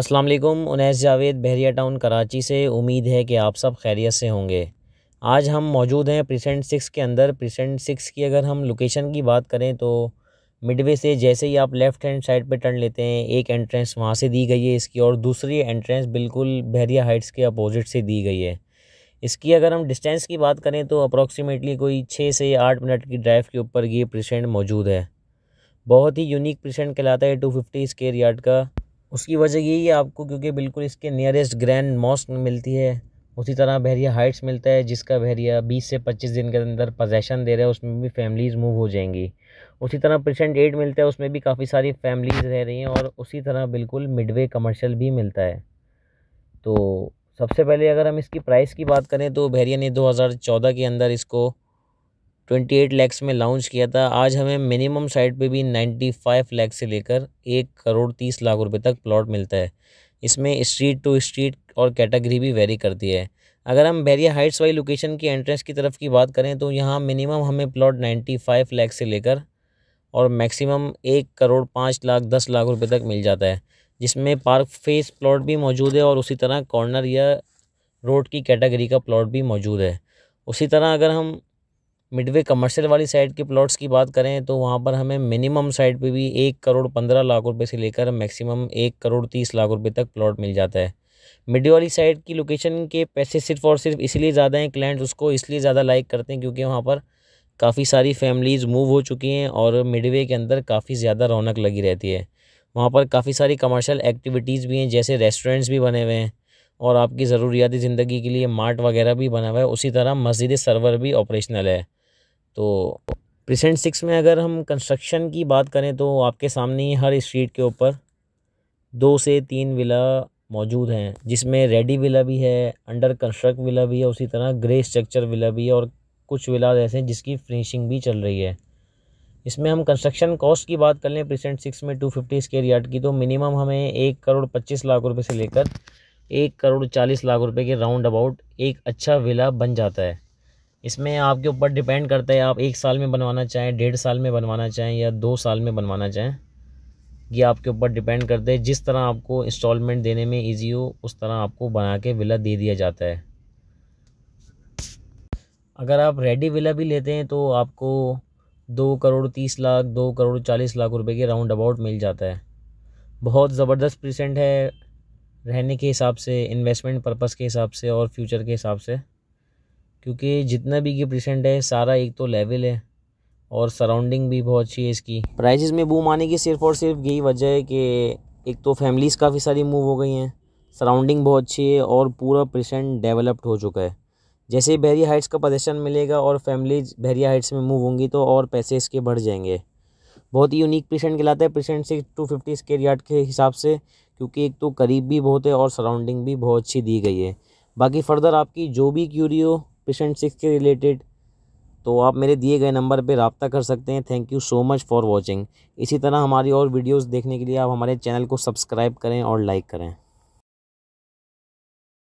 अस्सलाम वालेकुम उनैस जावेद बहरिया टाउन कराची से उम्मीद है कि आप सब खैरियत से होंगे आज हम मौजूद हैं प्रीसेंट सिक्स के अंदर प्रीसेंट सिक्स की अगर हम लोकेशन की बात करें तो मिडवे से जैसे ही आप लेफ़्ट हैंड साइड पे टर्न लेते हैं एक एंट्रेंस वहाँ से दी गई है इसकी और दूसरी एंट्रेंस बिल्कुल बहरिया हाइट्स के अपोज़िट से दी गई है इसकी अगर हम डिस्टेंस की बात करें तो अप्रॉक्सीमेटली कोई छः से आठ मिनट की ड्राइव के ऊपर ये प्रीसेंट मौजूद है बहुत ही यूनिक प्रीसेंट कहलाता है टू फिफ्टी स्केयर यार्ड का उसकी वजह यही है आपको क्योंकि बिल्कुल इसके नियरेस्ट ग्रैंड मॉस्क मिलती है उसी तरह बहरिया हाइट्स मिलता है जिसका बहरिया 20 से 25 दिन के अंदर पोजेसन दे रहा है उसमें भी फैमिलीज़ मूव हो जाएंगी उसी तरह प्रसेंट एड मिलता है उसमें भी काफ़ी सारी फैमिलीज़ रह रही हैं और उसी तरह बिल्कुल मिडवे कमर्शल भी मिलता है तो सबसे पहले अगर हम इसकी प्राइस की बात करें तो बहरिया ने 2014 के अंदर इसको ट्वेंटी एट लैक्स में लॉन्च किया था आज हमें मिनिमम साइट पे भी नाइन्टी फाइव लैख से लेकर एक करोड़ तीस लाख रुपए तक प्लॉट मिलता है इसमें स्ट्रीट टू स्ट्रीट और कैटेगरी भी वेरी करती है अगर हम बैरिया हाइट्स वाली लोकेशन की एंट्रेंस की तरफ की बात करें तो यहाँ मिनिमम हमें प्लॉट नाइन्टी फाइव लैख से लेकर और मैक्सिमम एक करोड़ पाँच लाख दस लाख रुपये तक मिल जाता है जिसमें पार्क फेस प्लॉट भी मौजूद है और उसी तरह कॉर्नर या रोड की कैटेगरी का प्लॉट भी मौजूद है उसी तरह अगर हम मिडवे कमर्शियल वाली साइड के प्लॉट्स की बात करें तो वहाँ पर हमें मिनिमम साइड पे भी एक करोड़ पंद्रह लाख रुपए से लेकर मैक्सिमम एक करोड़ तीस लाख रुपए तक प्लॉट मिल जाता है मिडवे वाली साइड की लोकेशन के पैसे सिर्फ और सिर्फ इसलिए ज़्यादा हैं क्लाइंट उसको इसलिए ज़्यादा लाइक करते हैं क्योंकि वहाँ पर काफ़ी सारी फैमिलीज़ मूव हो चुकी हैं और मिडवे के अंदर काफ़ी ज़्यादा रौनक लगी रहती है वहाँ पर काफ़ी सारी कमर्शल एक्टिविटीज़ भी हैं जैसे रेस्टोरेंट्स भी बने हुए हैं और आपकी ज़रूरिया ज़िंदगी के लिए मार्ट वगैरह भी बना हुआ है उसी तरह मस्जिद सर्वर भी ऑपरेशनल है तो प्रिसेंट सिक्स में अगर हम कंस्ट्रक्शन की बात करें तो आपके सामने हर स्ट्रीट के ऊपर दो से तीन विला मौजूद हैं जिसमें रेडी विला भी है अंडर कंस्ट्रक्ट विला भी है उसी तरह ग्रे स्ट्रक्चर विला भी है और कुछ विलाज ऐसे हैं जिसकी फिनिशिंग भी चल रही है इसमें हम कंस्ट्रक्शन कॉस्ट की बात कर लें प्रेसेंट सिक्स में टू फिफ्टी स्केयर यार्ड की तो मिनिमम हमें एक करोड़ पच्चीस लाख रुपये से लेकर एक करोड़ चालीस लाख रुपये के राउंड अबाउट एक अच्छा विला बन जाता है इसमें आपके ऊपर डिपेंड करता है आप एक साल में बनवाना चाहें डेढ़ साल में बनवाना चाहें या दो साल में बनवाना चाहें ये आपके ऊपर डिपेंड करते हैं जिस तरह आपको इंस्टॉलमेंट देने में ईजी हो उस तरह आपको बना के विला दे दिया जाता है अगर आप रेडी विला भी लेते हैं तो आपको दो करोड़ तीस लाख दो करोड़ चालीस लाख रुपए के राउंड अबाउट मिल जाता है बहुत ज़बरदस्त प्रसेंट है रहने के हिसाब से इन्वेस्टमेंट पर्पज़ के हिसाब से और फ्यूचर के हिसाब से क्योंकि जितना भी गिफ्ट रिसेंट है सारा एक तो लेवल है और सराउंडिंग भी बहुत अच्छी है इसकी प्राइजेज़ में बूम आने की सिर्फ और सिर्फ यही वजह है कि एक तो फैमिलीज़ काफ़ी सारी मूव हो गई हैं सराउंडिंग बहुत अच्छी है और पूरा प्रेसेंट डेवलप्ड हो चुका है जैसे ही बहरी हाइट्स का प्रदर्शन मिलेगा और फैमिलीज बहरिया हाइट्स में मूव होंगी तो और पैसे इसके बढ़ जाएंगे बहुत ही यूनिक प्रेसेंट कहलाता है प्रेसेंट से टू फिफ्टी स्केर यार्ड के हिसाब से क्योंकि एक तो करीब भी बहुत है और सराउंडिंग भी बहुत अच्छी दी गई है बाकी फर्दर आपकी जो भी क्यूरी हो पेशेंट सिक्स के रिलेटेड तो आप मेरे दिए गए नंबर पर रबता कर सकते हैं thank you so much for watching इसी तरह हमारी और वीडियोज़ देखने के लिए आप हमारे चैनल को सब्सक्राइब करें और लाइक करें